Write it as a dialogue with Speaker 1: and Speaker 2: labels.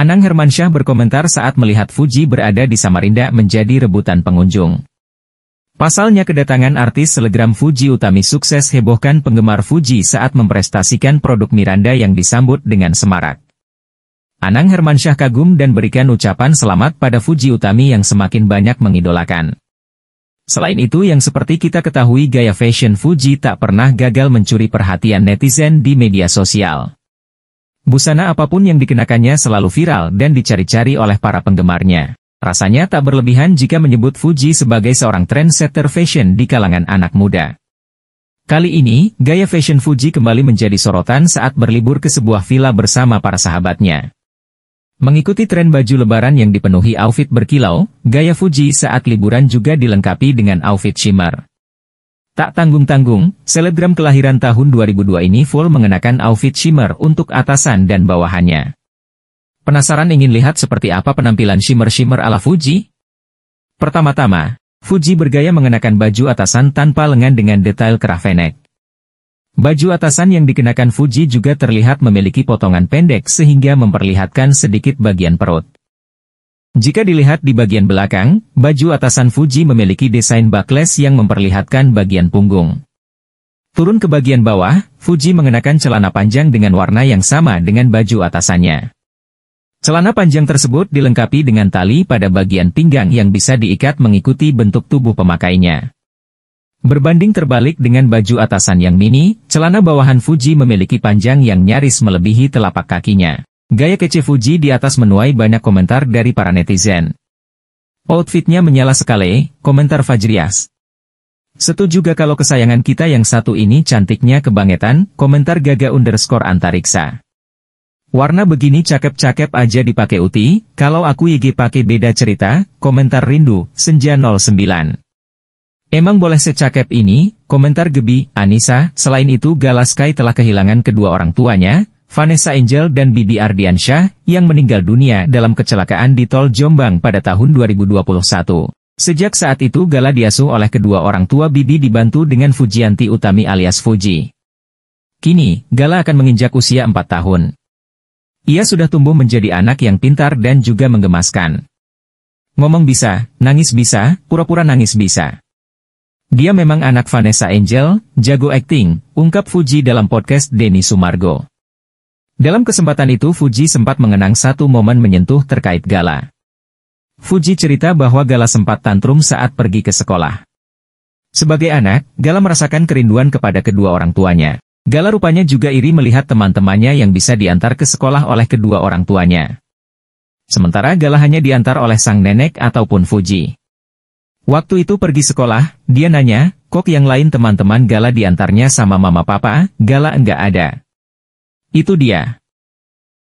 Speaker 1: Anang Hermansyah berkomentar saat melihat Fuji berada di Samarinda menjadi rebutan pengunjung. Pasalnya kedatangan artis selegram Fuji Utami sukses hebohkan penggemar Fuji saat memprestasikan produk Miranda yang disambut dengan semarak. Anang Hermansyah kagum dan berikan ucapan selamat pada Fuji Utami yang semakin banyak mengidolakan. Selain itu yang seperti kita ketahui gaya fashion Fuji tak pernah gagal mencuri perhatian netizen di media sosial. Busana apapun yang dikenakannya selalu viral dan dicari-cari oleh para penggemarnya. Rasanya tak berlebihan jika menyebut Fuji sebagai seorang trendsetter fashion di kalangan anak muda. Kali ini, gaya fashion Fuji kembali menjadi sorotan saat berlibur ke sebuah villa bersama para sahabatnya. Mengikuti tren baju lebaran yang dipenuhi outfit berkilau, gaya Fuji saat liburan juga dilengkapi dengan outfit shimmer. Tak tanggung-tanggung, selebgram kelahiran tahun 2002 ini full mengenakan outfit shimmer untuk atasan dan bawahannya. Penasaran ingin lihat seperti apa penampilan shimmer-shimmer ala Fuji? Pertama-tama, Fuji bergaya mengenakan baju atasan tanpa lengan dengan detail kerah fenek. Baju atasan yang dikenakan Fuji juga terlihat memiliki potongan pendek sehingga memperlihatkan sedikit bagian perut. Jika dilihat di bagian belakang, baju atasan Fuji memiliki desain buckles yang memperlihatkan bagian punggung. Turun ke bagian bawah, Fuji mengenakan celana panjang dengan warna yang sama dengan baju atasannya. Celana panjang tersebut dilengkapi dengan tali pada bagian pinggang yang bisa diikat mengikuti bentuk tubuh pemakainya. Berbanding terbalik dengan baju atasan yang mini, celana bawahan Fuji memiliki panjang yang nyaris melebihi telapak kakinya. Gaya kece Fuji di atas menuai banyak komentar dari para netizen. Outfitnya menyala sekali, komentar Fajrias. Setuju juga kalau kesayangan kita yang satu ini cantiknya kebangetan, komentar Gaga underscore antariksa. Warna begini cakep-cakep aja dipakai Uti, kalau aku IG pakai beda cerita, komentar rindu, senja 09. Emang boleh secakep ini, komentar Gebi, Anissa, selain itu Galaskai telah kehilangan kedua orang tuanya, Vanessa Angel dan Bibi Ardiansyah, yang meninggal dunia dalam kecelakaan di Tol Jombang pada tahun 2021. Sejak saat itu Gala diasuh oleh kedua orang tua Bibi dibantu dengan Fujianti Utami alias Fuji. Kini, Gala akan menginjak usia 4 tahun. Ia sudah tumbuh menjadi anak yang pintar dan juga menggemaskan. Ngomong bisa, nangis bisa, pura-pura nangis bisa. Dia memang anak Vanessa Angel, jago acting, ungkap Fuji dalam podcast Denny Sumargo. Dalam kesempatan itu Fuji sempat mengenang satu momen menyentuh terkait Gala. Fuji cerita bahwa Gala sempat tantrum saat pergi ke sekolah. Sebagai anak, Gala merasakan kerinduan kepada kedua orang tuanya. Gala rupanya juga iri melihat teman-temannya yang bisa diantar ke sekolah oleh kedua orang tuanya. Sementara Gala hanya diantar oleh sang nenek ataupun Fuji. Waktu itu pergi sekolah, dia nanya, kok yang lain teman-teman Gala diantarnya sama mama papa, Gala enggak ada. Itu dia.